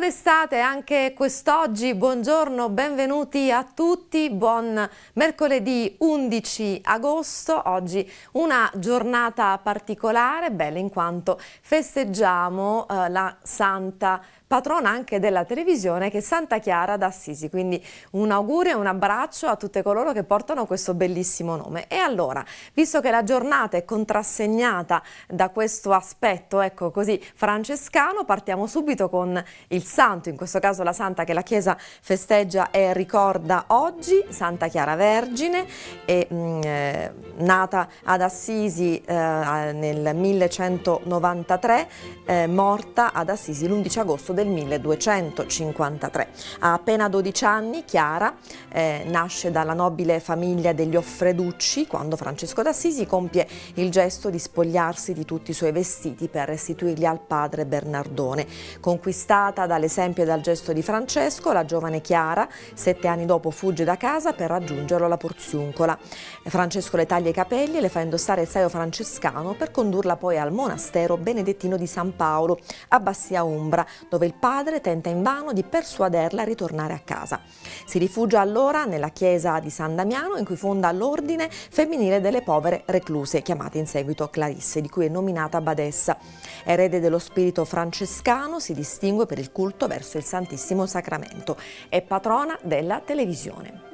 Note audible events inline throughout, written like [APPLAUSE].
d'estate anche quest'oggi, buongiorno, benvenuti a tutti, buon mercoledì 11 agosto, oggi una giornata particolare, bella in quanto festeggiamo eh, la Santa Maria patrona anche della televisione, che è Santa Chiara d'Assisi. Quindi un augurio e un abbraccio a tutte coloro che portano questo bellissimo nome. E allora, visto che la giornata è contrassegnata da questo aspetto, ecco così, francescano, partiamo subito con il santo, in questo caso la santa che la Chiesa festeggia e ricorda oggi, Santa Chiara Vergine, è, mm, eh, nata ad Assisi eh, nel 1193, eh, morta ad Assisi l'11 agosto del 1253. Ha appena 12 anni, Chiara eh, nasce dalla nobile famiglia degli Offreducci quando Francesco d'Assisi compie il gesto di spogliarsi di tutti i suoi vestiti per restituirli al padre Bernardone. Conquistata dall'esempio e dal gesto di Francesco, la giovane Chiara, sette anni dopo, fugge da casa per raggiungerlo alla Porziuncola. Francesco le taglia i capelli e le fa indossare il saio francescano per condurla poi al monastero benedettino di San Paolo, a Bassia Umbra, dove il padre tenta invano di persuaderla a ritornare a casa. Si rifugia allora nella chiesa di San Damiano in cui fonda l'ordine femminile delle povere recluse, chiamata in seguito Clarisse, di cui è nominata badessa. Erede dello spirito francescano, si distingue per il culto verso il Santissimo Sacramento. È patrona della televisione.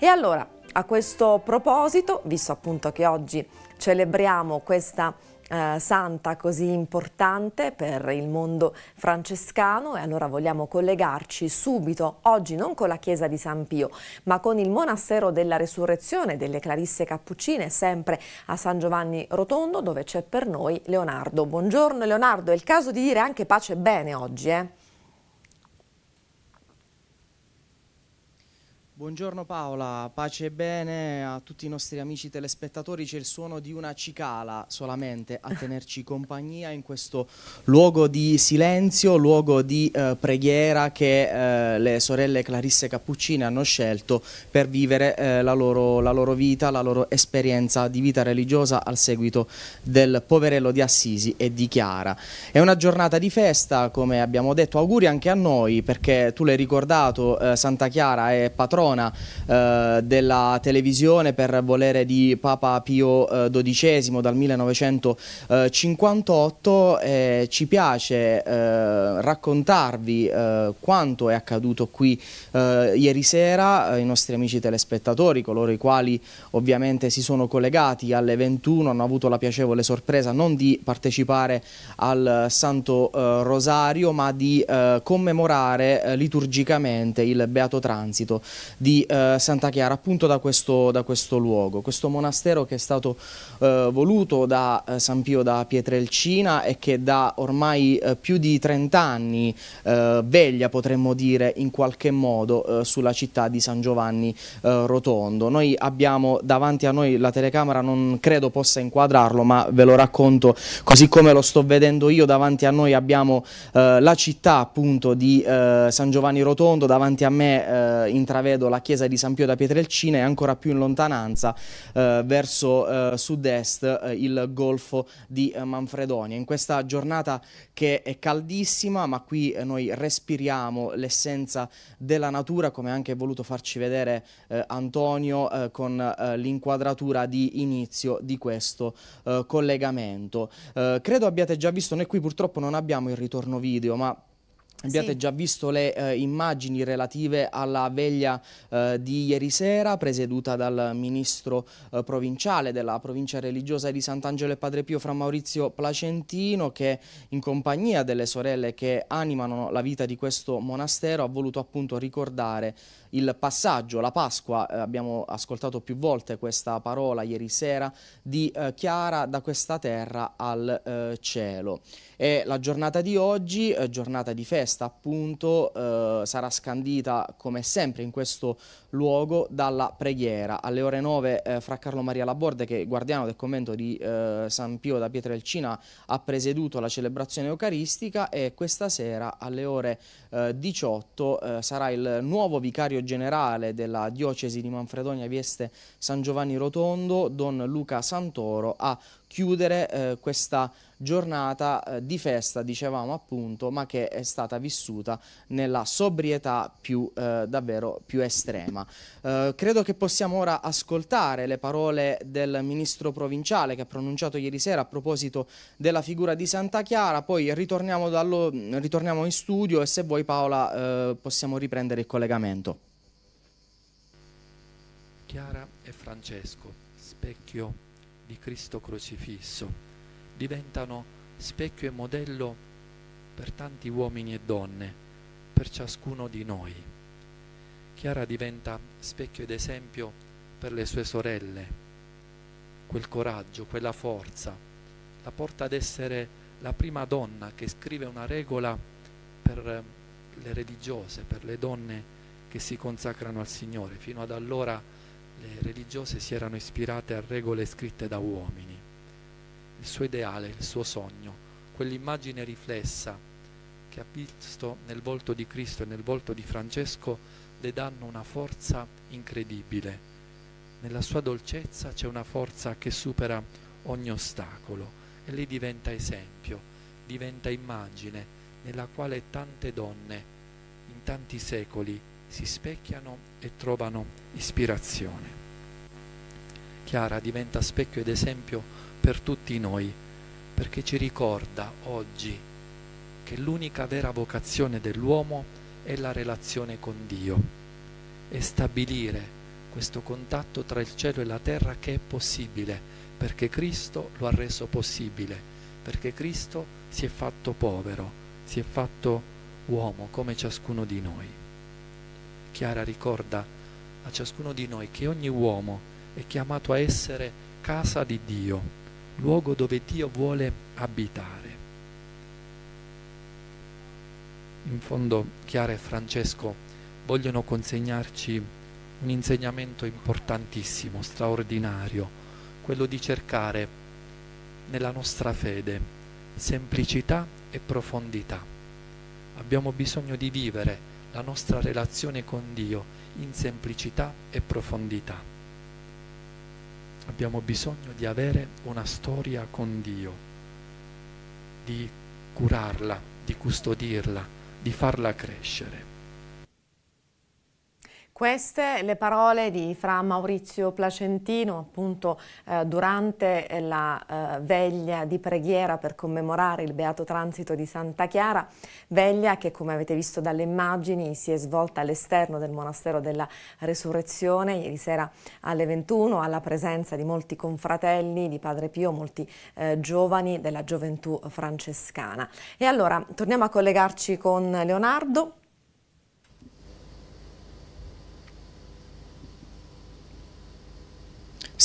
E allora, a questo proposito, visto appunto che oggi celebriamo questa eh, santa così importante per il mondo francescano e allora vogliamo collegarci subito, oggi non con la chiesa di San Pio, ma con il monastero della resurrezione delle Clarisse Cappuccine, sempre a San Giovanni Rotondo, dove c'è per noi Leonardo. Buongiorno Leonardo, è il caso di dire anche pace e bene oggi, eh? Buongiorno Paola, pace e bene a tutti i nostri amici telespettatori. C'è il suono di una cicala solamente a tenerci compagnia in questo luogo di silenzio, luogo di eh, preghiera che eh, le sorelle Clarisse Cappuccine hanno scelto per vivere eh, la, loro, la, loro, vita, la loro esperienza di vita religiosa al seguito del poverello di Assisi e di Chiara. È una giornata di festa, come abbiamo detto, auguri anche a noi perché tu l'hai ricordato, eh, Santa Chiara è patrona corona eh, della televisione per volere di Papa Pio XII eh, dal 1958 eh, ci piace eh, raccontarvi eh, quanto è accaduto qui ieri sera, i nostri amici telespettatori, coloro i quali ovviamente si sono collegati alle 21 hanno avuto la piacevole sorpresa non di partecipare al Santo Rosario ma di commemorare liturgicamente il Beato Transito di eh, Santa Chiara, appunto da questo, da questo, luogo, questo monastero che è stato eh, voluto da eh, San Pio da Pietrelcina e che da ormai eh, più di 30 anni eh, veglia, potremmo dire, in qualche modo sulla città di San Giovanni Rotondo. Noi abbiamo davanti a noi la telecamera, non credo possa inquadrarlo, ma ve lo racconto così come lo sto vedendo io, davanti a noi abbiamo la città appunto di San Giovanni Rotondo, davanti a me intravedo la la chiesa di San Pio da Pietrelcina e ancora più in lontananza eh, verso eh, sud-est eh, il golfo di eh, Manfredonia. In questa giornata che è caldissima, ma qui eh, noi respiriamo l'essenza della natura, come anche voluto farci vedere eh, Antonio con l'inquadratura di inizio di questo collegamento. credo abbiate già visto, noi qui purtroppo non abbiamo il ritorno video, ma Abbiate sì. già visto le eh, immagini relative alla veglia eh, di ieri sera presieduta dal ministro eh, provinciale della provincia religiosa di Sant'Angelo e Padre Pio fra Maurizio Placentino che in compagnia delle sorelle che animano la vita di questo monastero ha voluto appunto ricordare il passaggio, la Pasqua, eh, abbiamo ascoltato più volte questa parola ieri sera, di eh, Chiara da questa terra al eh, cielo. E la giornata di oggi, eh, giornata di festa appunto, eh, sarà scandita come sempre in questo luogo dalla preghiera. Alle ore 9 eh, fra Carlo Maria Laborde, che è guardiano del convento di eh, San Pio da Pietrelcina, ha presieduto la celebrazione eucaristica e questa sera alle ore 18 eh, eh, sarà il nuovo vicario generale della diocesi di Manfredonia Vieste San Giovanni Rotondo, Don Luca Santoro, a chiudere eh, questa giornata eh, di festa, dicevamo appunto, ma che è stata vissuta nella sobrietà più eh, davvero più estrema. Eh, credo che possiamo ora ascoltare le parole del ministro provinciale che ha pronunciato ieri sera a proposito della figura di Santa Chiara, poi ritorniamo, dallo, ritorniamo in studio e se vuoi Paola eh, possiamo riprendere il collegamento. Chiara e Francesco, specchio di Cristo crocifisso, diventano specchio e modello per tanti uomini e donne, per ciascuno di noi. Chiara diventa specchio ed esempio per le sue sorelle, quel coraggio, quella forza, la porta ad essere la prima donna che scrive una regola per eh, le religiose, per le donne che si consacrano al Signore. Fino ad allora le religiose si erano ispirate a regole scritte da uomini. Il suo ideale, il suo sogno, quell'immagine riflessa che ha visto nel volto di Cristo e nel volto di Francesco le danno una forza incredibile. Nella sua dolcezza c'è una forza che supera ogni ostacolo e lei diventa esempio, diventa immagine nella quale tante donne in tanti secoli si specchiano e trovano ispirazione. Chiara diventa specchio ed esempio per tutti noi, perché ci ricorda oggi che l'unica vera vocazione dell'uomo è la relazione con Dio e stabilire questo contatto tra il cielo e la terra che è possibile, perché Cristo lo ha reso possibile, perché Cristo si è fatto povero, si è fatto uomo come ciascuno di noi. Chiara ricorda a ciascuno di noi che ogni uomo è chiamato a essere casa di Dio, luogo dove Dio vuole abitare. In fondo Chiara e Francesco vogliono consegnarci un insegnamento importantissimo, straordinario, quello di cercare nella nostra fede semplicità e profondità. Abbiamo bisogno di vivere la nostra relazione con Dio in semplicità e profondità. Abbiamo bisogno di avere una storia con Dio, di curarla, di custodirla, di farla crescere. Queste le parole di fra Maurizio Placentino appunto eh, durante eh, la eh, veglia di preghiera per commemorare il beato transito di Santa Chiara, veglia che come avete visto dalle immagini si è svolta all'esterno del monastero della Resurrezione ieri sera alle 21 alla presenza di molti confratelli di Padre Pio, molti eh, giovani della gioventù francescana. E allora torniamo a collegarci con Leonardo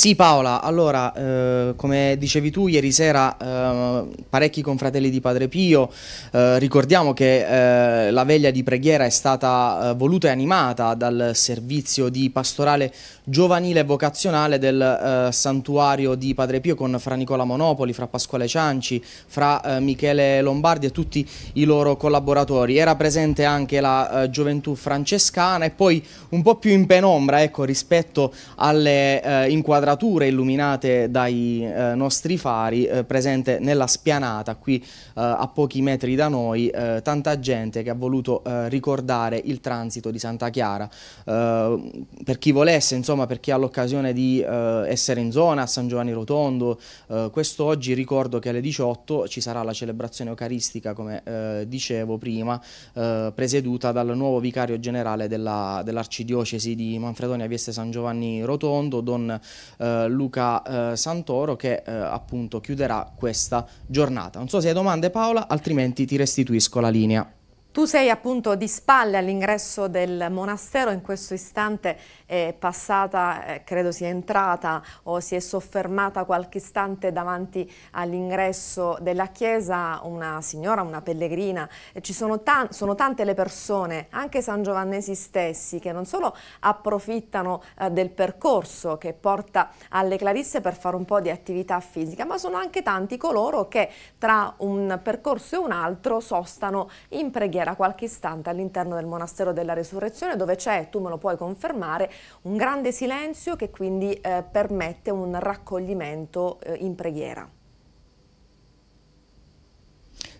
Sì Paola, allora eh, come dicevi tu ieri sera eh, parecchi confratelli di Padre Pio, eh, ricordiamo che eh, la veglia di preghiera è stata eh, voluta e animata dal servizio di pastorale giovanile e vocazionale del eh, santuario di Padre Pio con Fra Nicola Monopoli, Fra Pasquale Cianci, Fra Michele Lombardi e tutti i loro collaboratori. Era presente anche la gioventù francescana e poi un po' più in penombra ecco, rispetto alle inquadrature temperature illuminate dai eh, nostri fari eh, presente nella spianata qui eh, a pochi metri da noi eh, tanta gente che ha voluto eh, ricordare il transito di Santa Chiara per chi volesse insomma per chi ha l'occasione di essere in zona a San Giovanni Rotondo quest'oggi ricordo che alle 18 ci sarà la celebrazione eucaristica come dicevo prima presieduta dal nuovo vicario generale dell'arcidiocesi dell di Manfredonia Vieste San Giovanni Rotondo, don eh, Luca eh, Santoro che eh, appunto chiuderà questa giornata. Non so se hai domande Paola, altrimenti ti restituisco la linea. Tu sei appunto di spalle all'ingresso del monastero, in questo istante è passata, eh, credo sia entrata o si è soffermata qualche istante davanti all'ingresso della chiesa una signora, una pellegrina. Ci sono, ta sono, tante le persone, anche San Giovannesi stessi, che non solo approfittano eh, del percorso che porta alle Clarisse per fare un po' di attività fisica, ma sono anche tanti coloro che tra un percorso e un altro sostano in preghiera era qualche istante all'interno del monastero della Resurrezione dove c'è, tu me lo puoi confermare, un grande silenzio che quindi eh, permette un raccoglimento eh, in preghiera.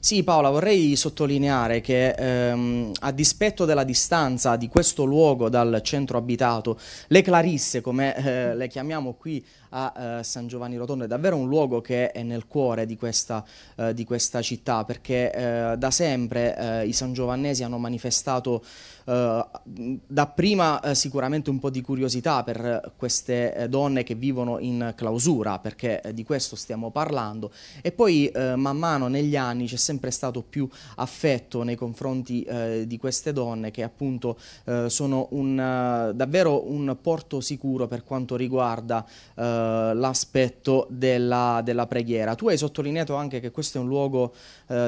Sì Paola, vorrei sottolineare che ehm, a dispetto della distanza di questo luogo dal centro abitato, le Clarisse, come eh, le chiamiamo qui a eh, San Giovanni Rotondo, è davvero un luogo che è nel cuore di questa, eh, di questa città, perché eh, da sempre eh, i sangiovannesi hanno manifestato eh, dapprima eh, sicuramente un po' di curiosità per queste eh, donne che vivono in clausura, perché di questo stiamo parlando, e poi man mano negli anni c'è sempre stato più affetto nei confronti di queste donne che appunto sono un, davvero un porto sicuro per quanto riguarda l'aspetto della, della, preghiera. Tu hai sottolineato anche che questo è un luogo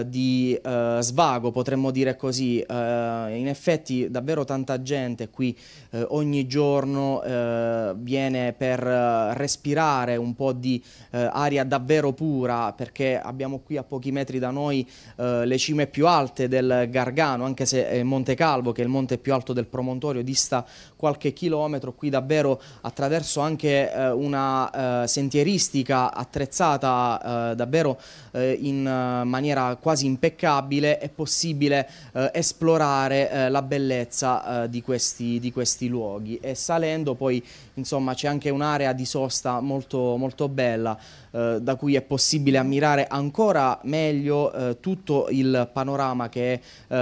di svago, potremmo dire così, in effetti davvero tanta gente qui eh, ogni giorno eh, viene per eh, respirare un po' di eh, aria davvero pura perché abbiamo qui a pochi metri da noi eh, le cime più alte del Gargano, anche se Monte Calvo, che è il monte più alto del promontorio, dista qualche chilometro, qui davvero attraverso anche una sentieristica attrezzata davvero in maniera quasi impeccabile è possibile esplorare la bellezza bellezza eh, di, questi, di, questi, luoghi e salendo poi insomma c'è anche un'area di sosta molto, molto bella eh, da cui è possibile ammirare ancora meglio eh, tutto il panorama che è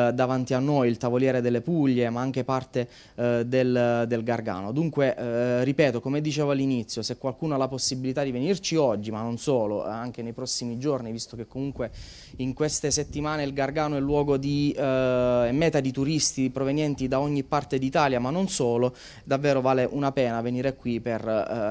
eh, davanti a noi, il tavoliere delle Puglie, ma anche parte eh, del, del, Gargano. Dunque, eh, ripeto, come dicevo all'inizio, se qualcuno ha la possibilità di venirci oggi, ma non solo, anche nei prossimi giorni, visto che comunque in queste settimane il Gargano è luogo di meta di turisti provenienti da ogni parte d'Italia, ma non solo, davvero vale una pena venire qui per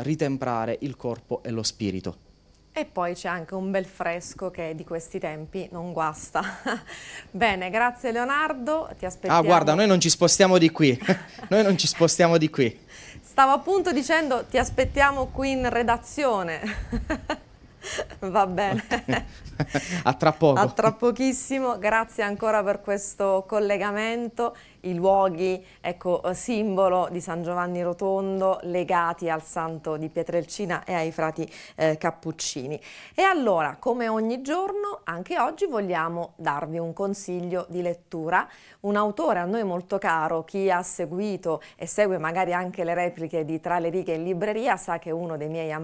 ritemprare il corpo e lo spirito. E poi c'è anche un bel fresco che di questi tempi non guasta. [LAUGHS] Bene, grazie Leonardo, ti aspettiamo. Ah guarda, noi non ci spostiamo di qui, [LAUGHS] noi non ci spostiamo di qui. Stavo appunto dicendo ti aspettiamo qui in redazione. [LAUGHS] Va bene. A tra poco. A tra pochissimo, grazie ancora per questo collegamento i luoghi ecco, eh, simbolo di San Giovanni Rotondo legati al santo di Pietrelcina e ai frati eh, cappuccini. E allora, come ogni giorno, anche oggi vogliamo darvi un consiglio di lettura. Un autore a noi molto caro, chi ha seguito e segue magari anche le repliche di Tra le righe in libreria, sa che è uno dei miei eh,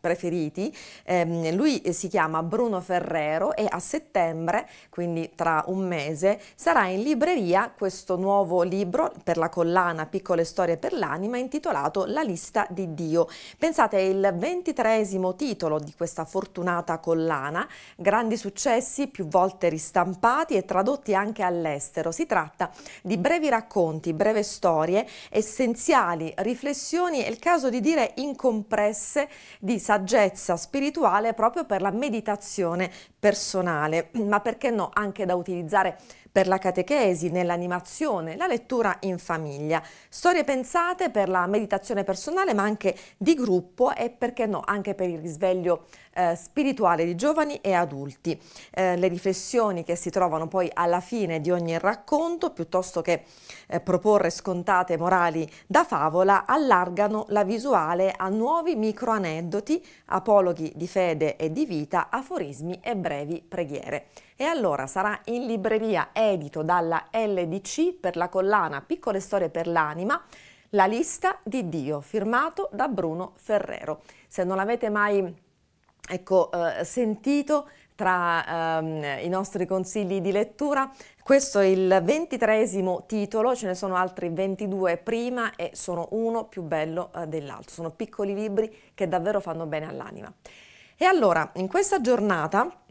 preferiti. Ehm, eh, lui si chiama Bruno Ferrero e a settembre, quindi tra un mese, sarà in libreria questo nuovo nuovo libro per la collana Piccole storie per l'anima intitolato La lista di Dio. Pensate, è il ventitreesimo titolo di questa fortunata collana, grandi successi più volte ristampati e tradotti anche all'estero. Si tratta di brevi racconti, breve storie, essenziali, riflessioni e il caso di dire incompresse di saggezza spirituale proprio per la meditazione personale, ma perché no anche da utilizzare per la catechesi, nell'animazione passione, la lettura in famiglia. Storie pensate per la meditazione personale ma anche di gruppo e perché no anche per il risveglio eh, spirituale di giovani e adulti. Eh, le riflessioni che si trovano poi alla fine di ogni racconto piuttosto che eh, proporre scontate morali da favola allargano la visuale a nuovi microaneddoti, apologhi di fede e di vita, aforismi e brevi preghiere e allora sarà in libreria edito dalla LDC per la collana Piccole Storie per l'Anima, La lista di Dio, firmato da Bruno Ferrero. Se non l'avete mai ecco, eh, sentito, tra ehm, i nostri consigli di lettura. Questo è il ventitresimo titolo, ce ne sono altri 22 prima e sono uno più bello eh, dell'altro. Sono piccoli libri che davvero fanno bene all'anima. E allora, in questa giornata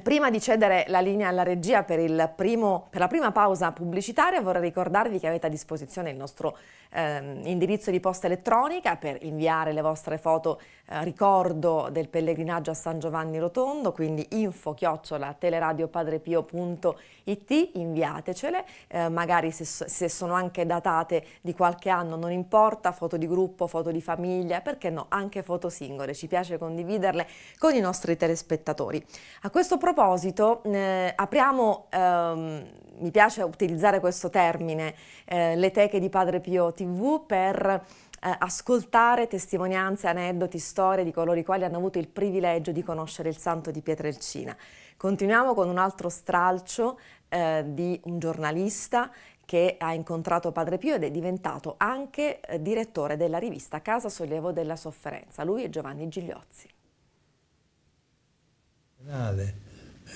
Prima di cedere la linea alla regia per, primo, per, la prima pausa pubblicitaria vorrei ricordarvi che avete a disposizione il nostro eh, indirizzo di posta elettronica per inviare le vostre foto eh, ricordo del pellegrinaggio a San Giovanni Rotondo, quindi info chiocciola teleradiopadrepio.it, inviatecele, eh, magari se, se sono anche datate di qualche anno non importa, foto di gruppo, foto di famiglia, perché no, anche foto singole, ci piace condividerle con i nostri telespettatori. A questo proposito eh, apriamo, ehm, mi piace utilizzare questo termine, eh, le teche di Padre Pio TV per eh, ascoltare testimonianze, aneddoti, storie di coloro i quali hanno avuto il privilegio di conoscere il santo di Pietrelcina. Continuiamo con un altro stralcio eh, di un giornalista che ha incontrato Padre Pio ed è diventato anche eh, direttore della rivista Casa Sollievo della Sofferenza. Lui è Giovanni Gigliozzi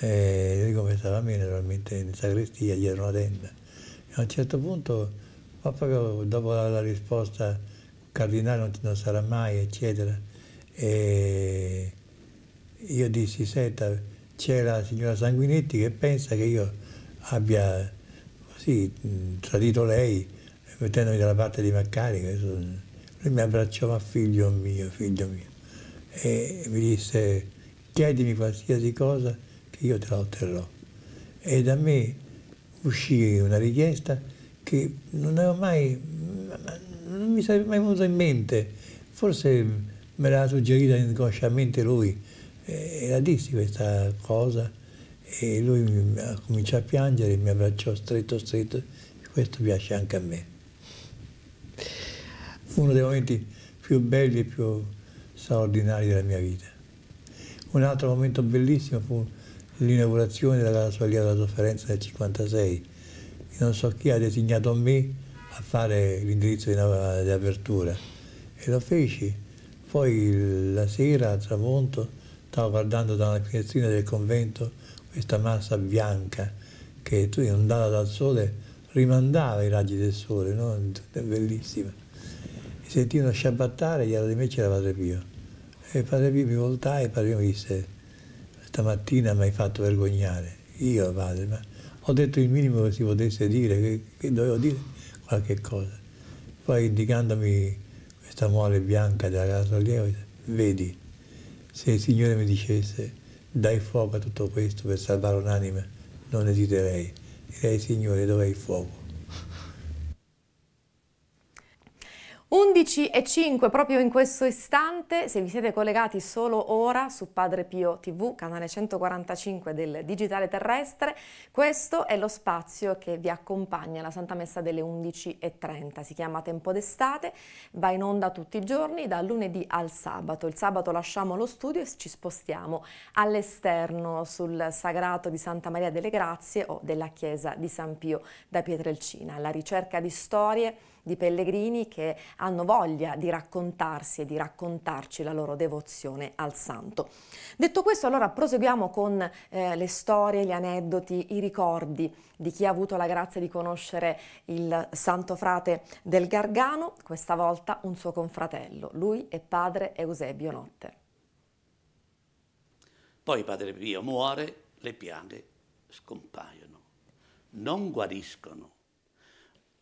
e eh, lui cominciava a mineralmente in sagrestia, gli erano una tenda. E a un certo punto, proprio dopo la, la risposta, il cardinale non, non, sarà mai, eccetera, e io dissi, senta, c'è la signora Sanguinetti che pensa che io abbia così tradito lei, mettendomi dalla parte di Maccari. Lui mi abbracciò, ma figlio mio, figlio mio, e mi disse, chiedimi qualsiasi cosa, che io te la otterrò. E da me uscì una richiesta che non avevo mai, non mi sarebbe mai venuta in mente, forse me l'ha suggerita inconsciamente lui e la dissi questa cosa e lui cominciò a piangere, mi abbracciò stretto stretto e questo piace anche a me. Fu uno dei momenti più belli e più straordinari della mia vita. Un altro momento bellissimo fu l'inaugurazione della Soglia della Sofferenza del 1956. non so chi ha designato me a fare l'indirizzo di, di apertura e lo feci. Poi la sera, al tramonto, stavo guardando dalla finestrina del convento questa massa bianca che inondata dal sole rimandava i raggi del sole, no? bellissima. Mi sentivo sciabattare e dietro di me c'era Padre Pio. E Padre Pio mi voltai e Padre Pio mi disse stamattina mi hai fatto vergognare. Io, padre, ma ho detto il minimo che si potesse dire, che, che dovevo dire qualche cosa. Poi indicandomi questa mole bianca della casa allievo, vedi, se il Signore mi dicesse dai fuoco a tutto questo per salvare un'anima, non esiterei. Direi, Signore, dov'è il fuoco? 11.05 proprio in questo istante, se vi siete collegati solo ora su Padre Pio TV, canale 145 del Digitale Terrestre, questo è lo spazio che vi accompagna alla Santa Messa delle 11.30, si chiama Tempo d'estate, va in onda tutti i giorni dal lunedì al sabato, il sabato lasciamo lo studio e ci spostiamo all'esterno sul sagrato di Santa Maria delle Grazie o della chiesa di San Pio da Pietrelcina, alla ricerca di storie di pellegrini che hanno voglia di raccontarsi e di raccontarci la loro devozione al santo. Detto questo, allora proseguiamo con eh, le storie, gli aneddoti, i ricordi di chi ha avuto la grazia di conoscere il santo frate del Gargano, questa volta un suo confratello. Lui è padre Eusebio Notte. Poi padre Pio muore, le piaghe scompaiono, non guariscono,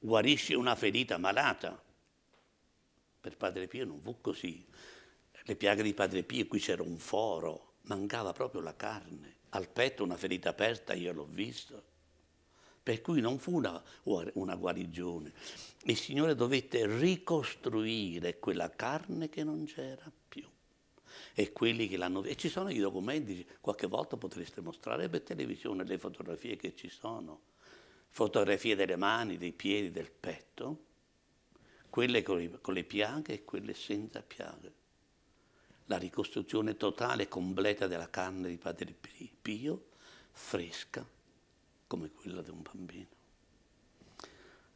guarisce una ferita malata. Per Padre Pio non fu così. Le piaghe di Padre Pio, qui c'era un foro, mancava proprio la carne. Al petto una ferita aperta, io l'ho visto. Per cui non fu una, una guarigione. Il Signore dovette ricostruire quella carne che non c'era più. E quelli che l'hanno E ci sono i documenti, qualche volta potreste mostrare per televisione le fotografie che ci sono fotografie delle mani, dei piedi, del petto, quelle con le piaghe e quelle senza piaghe. La ricostruzione totale e completa della carne di Padre Pio, fresca come quella di un bambino.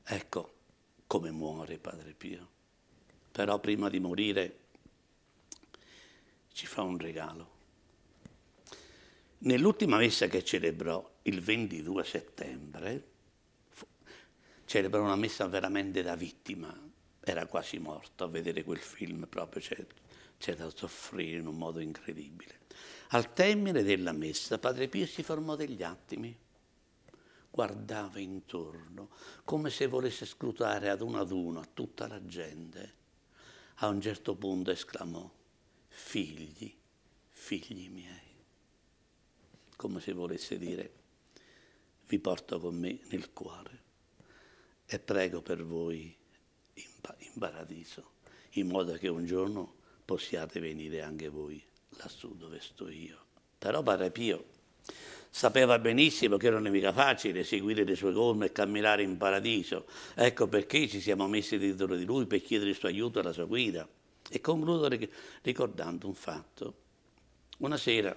Ecco come muore Padre Pio. Però prima di morire ci fa un regalo. Nell'ultima messa che celebrò il 22 settembre, celebra una messa veramente da vittima. Era quasi morto a vedere quel film, proprio c'è, c'è da soffrire in un modo incredibile. Al termine della messa, Padre Pio si fermò degli attimi, guardava intorno, come se volesse scrutare ad uno ad uno a tutta la gente. A un certo punto esclamò, figli, figli miei, come se volesse dire, vi porto con me nel cuore e prego per voi in, in paradiso, in modo che un giorno possiate venire anche voi lassù dove sto io. Però Padre Pio sapeva benissimo che non è mica facile seguire le sue gomme e camminare in paradiso. Ecco perché ci siamo messi dietro di lui per chiedere il suo aiuto e la sua guida. E concludo ricordando un fatto. Una sera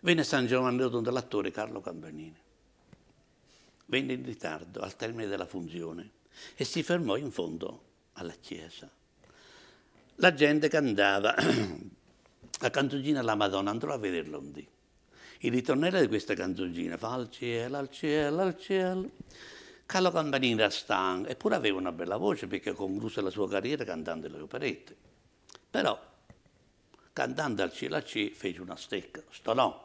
venne a San Giovanni Rotondo l'attore Carlo Campanini venne in ritardo al termine della funzione e si fermò in fondo alla chiesa. La gente cantava [CLEARS THROAT] la canzoncina alla Madonna, andrò a vederlo un dì. Il ritornello di questa canzoncina fa al cielo, al cielo, al cielo. Carlo Campanini era stanco, eppure aveva una bella voce perché concluse la sua carriera cantando le operette. Però, cantando al cielo, al cielo, fece una stecca, stonò.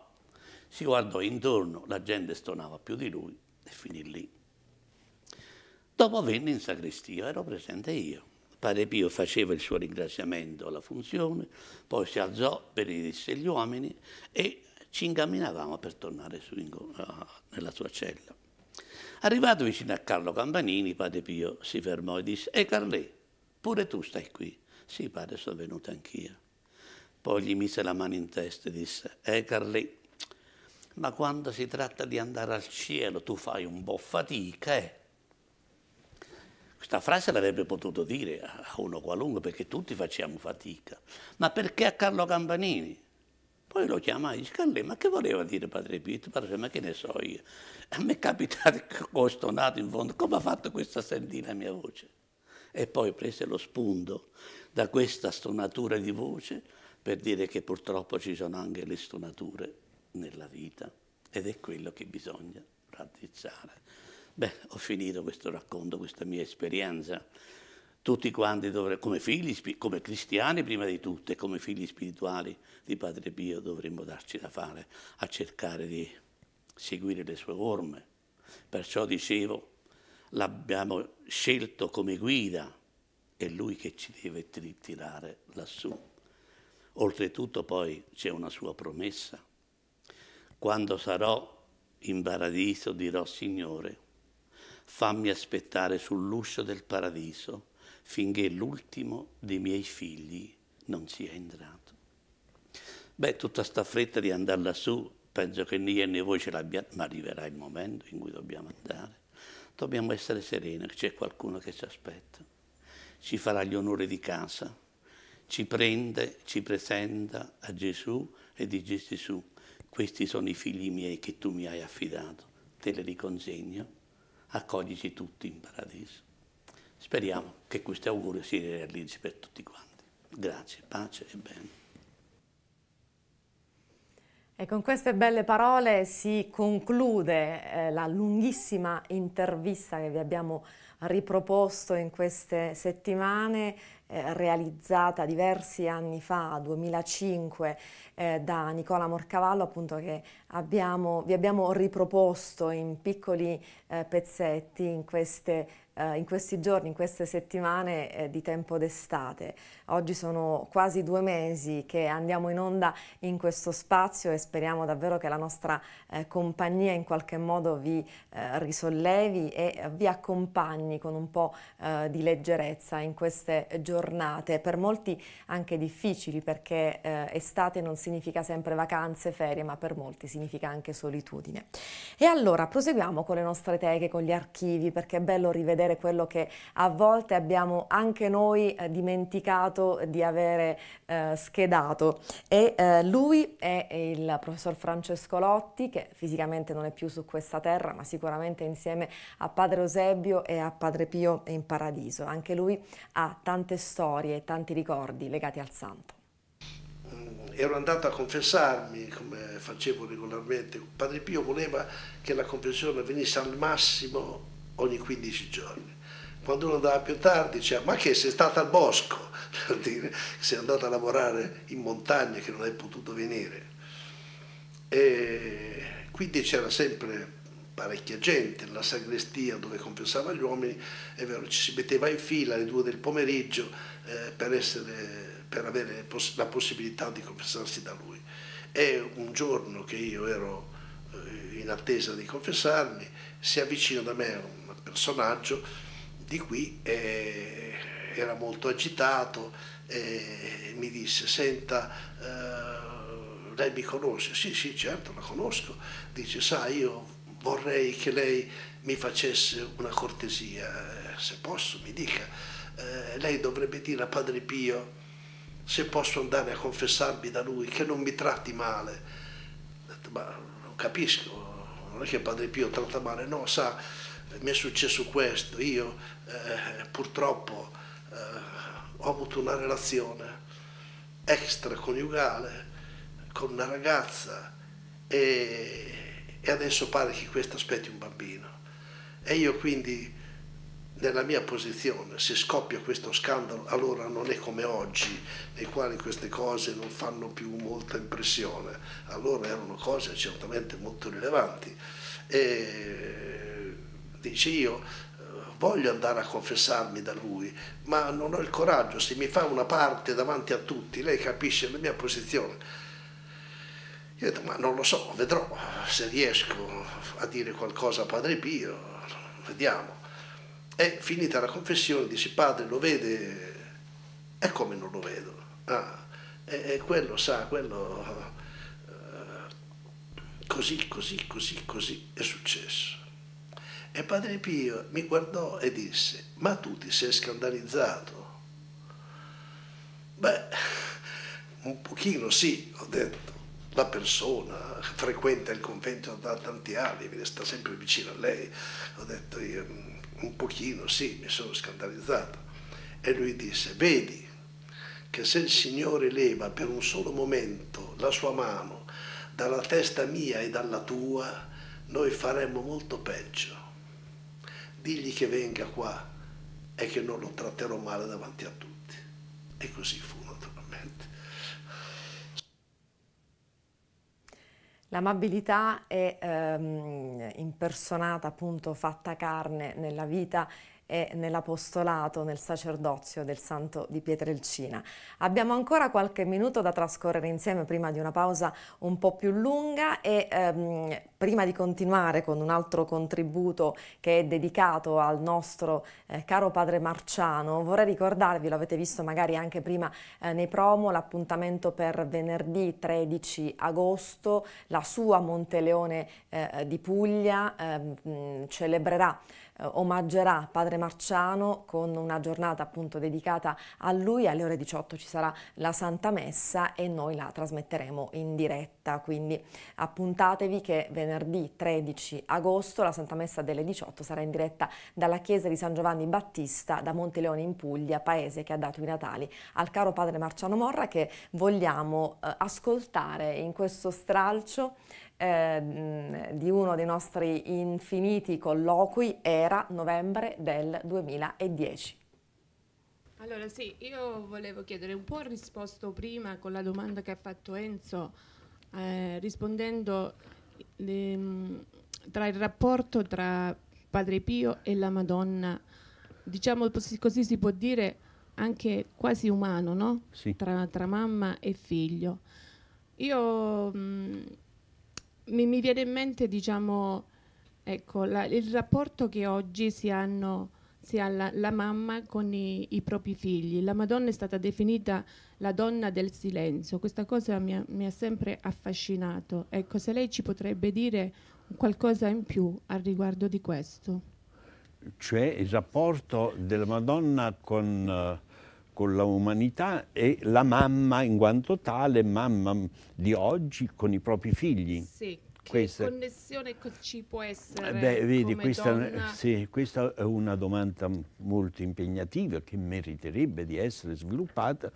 Si guardò intorno, la gente stonava più di lui, finì lì. Dopo venne in sagrestia, ero presente io. Padre Pio faceva il suo ringraziamento alla funzione, poi si alzò, benedisse gli uomini e ci incamminavamo per tornare su, nella sua cella. Arrivato vicino a Carlo Campanini, Padre Pio si fermò e disse, «E eh, Carlè, pure tu stai qui?» «Sì, padre, sono venuto anch'io». Poi gli mise la mano in testa e disse, «E eh, Carlè, ma quando si tratta di andare al cielo tu fai un po' fatica, eh? Questa frase l'avrebbe potuto dire a uno qualunque perché tutti facciamo fatica. Ma perché a Carlo Campanini? Poi lo chiamai, dice Carlè, ma che voleva dire Padre Pietro? Padre, ma che ne so io? A me è capitato [LAUGHS] costonato in fondo, come ha fatto questa sentina mia voce? E poi prese lo spunto da questa stonatura di voce per dire che purtroppo ci sono anche le stonature nella vita ed è quello che bisogna raddrizzare. Beh, ho finito questo racconto, questa mia esperienza. Tutti quanti, dovre- come figli, come cristiani prima di tutto e come figli spirituali di Padre Pio, dovremmo darci da fare a cercare di seguire le sue orme. Perciò dicevo, l'abbiamo scelto come guida, è lui che ci deve tirare lassù. Oltretutto poi c'è una sua promessa quando sarò in paradiso dirò, Signore, fammi aspettare sull'uscio del paradiso finché l'ultimo dei miei figli non sia entrato. Beh, tutta sta fretta di andare lassù, penso che né io né voi ce l'abbiamo, ma arriverà il momento in cui dobbiamo andare. Dobbiamo essere sereni, c'è qualcuno che ci aspetta, ci farà gli onori di casa, ci prende, ci presenta a Gesù e dice Gesù, questi sono i figli miei che tu mi hai affidato, te li riconsegno, accoglici tutti in paradiso. Speriamo che questo augurio si realizzi per tutti quanti. Grazie, pace e bene. E con queste belle parole si conclude eh, la lunghissima intervista che vi abbiamo fatto riproposto in queste settimane, eh, realizzata diversi anni fa, 2005, eh, da Nicola Morcavallo, appunto che abbiamo, vi abbiamo riproposto in piccoli eh, pezzetti in, queste, eh, in, questi giorni, in queste settimane eh, di tempo d'estate. Oggi sono quasi due mesi che andiamo in onda in questo spazio e speriamo davvero che la nostra eh, compagnia in qualche modo vi risollevi e vi accompagni anni con un po' eh, di leggerezza in queste giornate, per molti anche difficili perché eh, estate non significa sempre vacanze, ferie, ma per molti significa anche solitudine. E allora proseguiamo con le nostre teche, con gli archivi, perché è bello rivedere quello che a volte abbiamo anche noi eh, dimenticato di avere eh, schedato. E eh, lui è il professor Francesco Lotti, che fisicamente non è più su questa terra, ma sicuramente insieme a padre Eusebio e a Padre Pio è in paradiso. Anche lui ha tante storie tanti ricordi legati al santo. Mm, ero andato a confessarmi, come facevo regolarmente. Padre Pio voleva che la confessione venisse al massimo ogni 15 giorni quando uno andava più tardi diceva ma che sei stata al bosco [LAUGHS] per dire sei andato a lavorare in montagna che non hai potuto venire e quindi c'era sempre parecchia gente, nella sagrestia dove confessava gli uomini, è vero, ci si metteva in fila alle due del pomeriggio eh, per, essere, per, avere poss la possibilità di confessarsi da lui. E un giorno che io ero eh, in attesa di confessarmi, si avvicina da me un personaggio di qui, eh, era molto agitato e mi disse, senta, eh, lei mi conosce? Sì, sì, certo, la conosco. Dice, sa, io vorrei che lei mi facesse una cortesia, eh, se posso mi dica, eh, lei dovrebbe dire a Padre Pio se posso andare a confessarmi da lui, che non mi tratti male. ma non capisco, non è che Padre Pio tratta male, no, sa, mi è successo questo, io eh, purtroppo eh, ho avuto una relazione extraconiugale con una ragazza e e adesso pare che questo aspetti un bambino. E io quindi, nella mia posizione, se scoppia questo scandalo, allora non è come oggi, nei quali queste cose non fanno più molta impressione, allora erano cose certamente molto rilevanti. E dice io, voglio andare a confessarmi da lui, ma non ho il coraggio, se mi fa una parte davanti a tutti, lei capisce la mia posizione io ho detto, ma non lo so, vedrò se riesco a dire qualcosa a Padre Pio, vediamo. E finita la confessione, dice, padre lo vede? E come non lo vedo? Ah, e, e quello sa, quello... Eh, così, così, così, così è successo. E Padre Pio mi guardò e disse, ma tu ti sei scandalizzato? Beh, un pochino sì, ho detto la persona frequenta il convento da tanti anni, mi sta sempre vicino a lei. Ho detto io mm, un pochino, sì, mi sono scandalizzato. E lui disse, vedi che se il Signore leva per un solo momento la sua mano dalla testa mia e dalla tua, noi faremmo molto peggio. Digli che venga qua e che non lo tratterò male davanti a tutti. E così fu. L'amabilità è ehm, impersonata, appunto, fatta carne nella vita e nell'apostolato, nel sacerdozio del santo di Pietrelcina. Abbiamo ancora qualche minuto da trascorrere insieme prima di una pausa un po' più lunga e ehm, prima di continuare con un altro contributo che è dedicato al nostro eh, caro padre Marciano, vorrei ricordarvi, lo avete visto magari anche prima eh, nei promo, l'appuntamento per venerdì 13 agosto, la sua Monteleone eh, di Puglia ehm, celebrerà eh, omaggerà Padre Marciano con una giornata appunto dedicata a lui. Alle ore 18 ci sarà la Santa Messa e noi la trasmetteremo in diretta, quindi appuntatevi che venerdì 13 agosto la Santa Messa delle 18 sarà in diretta dalla Chiesa di San Giovanni Battista da Monteleone in Puglia, paese che ha dato i Natali al caro Padre Marciano Morra che vogliamo eh, ascoltare in questo stralcio Ehm, di uno dei nostri infiniti colloqui era novembre del 2010. Allora sì, io volevo chiedere, un po' risposto prima con la domanda che ha fatto Enzo, eh, rispondendo le, ehm, tra il rapporto tra Padre Pio e la Madonna, diciamo così si può dire anche quasi umano, no? Sì. Tra, tra mamma e figlio. Io mh, mi, mi viene in mente, diciamo, ecco, la, il rapporto che oggi si hanno si ha la, la mamma con i, i, propri figli. La Madonna è stata definita la donna del silenzio. Questa cosa mi ha, mi ha sempre affascinato. Ecco, se lei ci potrebbe dire qualcosa in più al riguardo di questo. Cioè il rapporto della Madonna con eh, con la umanità e la mamma in quanto tale, mamma di oggi con i propri figli. Sì. Che questa... connessione ci può essere? Eh, beh, vedi, questa, donna... sì, questa, è una domanda molto impegnativa che meriterebbe di essere sviluppata,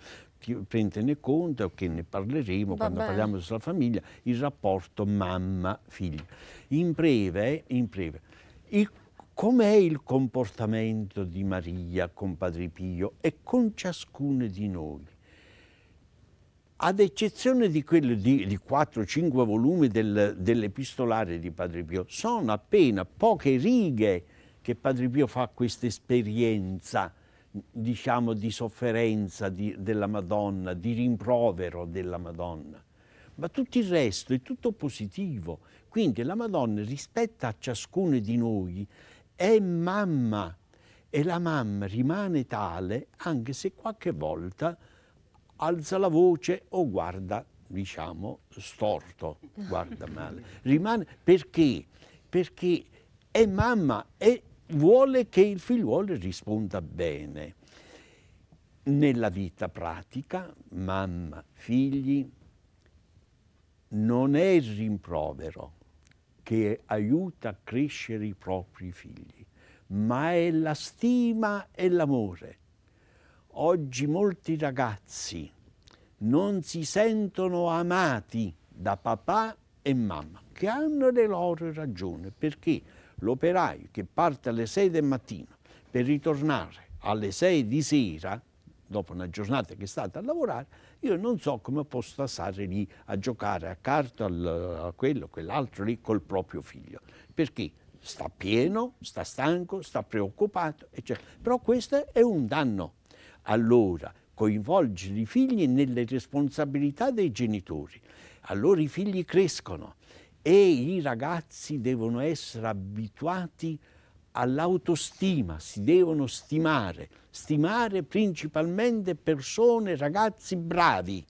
prendene conto che ne parleremo Va quando bene. parliamo sulla famiglia, il rapporto mamma-figlio. In breve, in breve, il com'è il comportamento di Maria con Padre Pio e con ciascuno di noi. Ad eccezione di quelli di, di 4-5 volumi del, dell'epistolare di Padre Pio, sono appena poche righe che Padre Pio fa questa esperienza, diciamo, di sofferenza di, della Madonna, di rimprovero della Madonna. Ma tutto il resto è tutto positivo. Quindi la Madonna rispetta a ciascuno di noi è mamma e la mamma rimane tale anche se qualche volta alza la voce o guarda, diciamo, storto, guarda male. Rimane perché? Perché è mamma e vuole che il figliuolo risponda bene. Nella vita pratica, mamma, figli, non è il rimprovero, che aiuta a crescere i propri figli, ma è la stima e l'amore. Oggi molti ragazzi non si sentono amati da papà e mamma, che hanno le loro ragioni, perché l'operaio che parte alle 6 del mattino per ritornare alle 6 di sera, dopo una giornata che è stata a lavorare, io non so come possa stare lì a giocare a carte, a quello, a quell'altro lì col proprio figlio. Perché? Sta pieno, sta stanco, sta preoccupato, eccetera. Però questo è un danno. Allora, coinvolgere i figli nelle responsabilità dei genitori. Allora i figli crescono e i ragazzi devono essere abituati a all'autostima, si devono stimare, stimare principalmente persone, ragazzi bravi.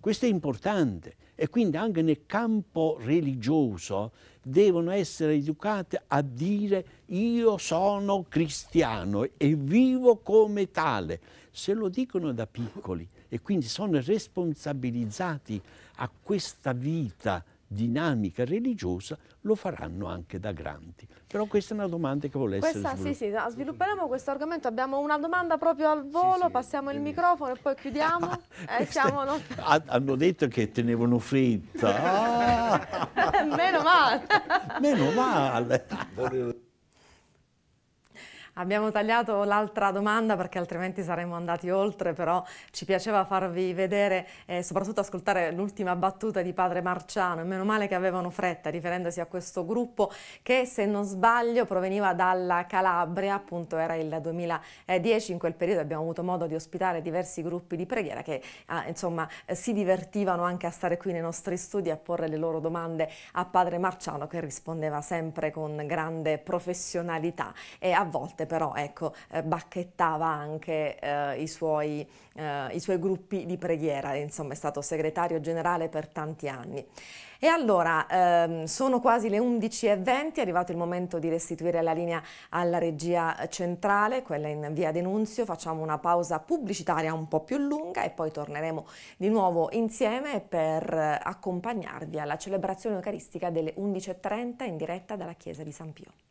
Questo è importante e quindi anche nel campo religioso devono essere educate a dire io sono cristiano e vivo come tale. Se lo dicono da piccoli e quindi sono responsabilizzati a questa vita dinamica religiosa lo faranno anche da grandi. Però questa è una domanda che volevo essere questa, sviluppata. Sì, sì, no, svilupperemo questo argomento. Abbiamo una domanda proprio al volo, sì, sì, passiamo il microfono e poi chiudiamo. [LAUGHS] eh, siamo... [LAUGHS] hanno detto che tenevano fretta. Ah. [LAUGHS] Meno male. Meno male. Abbiamo tagliato l'altra domanda perché altrimenti saremmo andati oltre, però ci piaceva farvi vedere e soprattutto ascoltare l'ultima battuta di padre Marciano. E meno male che avevano fretta riferendosi a questo gruppo che, se non sbaglio, proveniva dalla Calabria, appunto era il 2010, in quel periodo abbiamo avuto modo di ospitare diversi gruppi di preghiera che ah, insomma si divertivano anche a stare qui nei nostri studi a porre le loro domande a padre Marciano che rispondeva sempre con grande professionalità e a volte però ecco, eh, bacchettava anche eh, i suoi, eh, i, suoi, gruppi di preghiera, insomma è stato segretario generale per tanti anni. E allora ehm, sono quasi le 11.20, è arrivato il momento di restituire la linea alla regia centrale, quella in via Denunzio, facciamo una pausa pubblicitaria un po' più lunga e poi torneremo di nuovo insieme per accompagnarvi alla celebrazione eucaristica delle 11.30 in diretta dalla Chiesa di San Pio.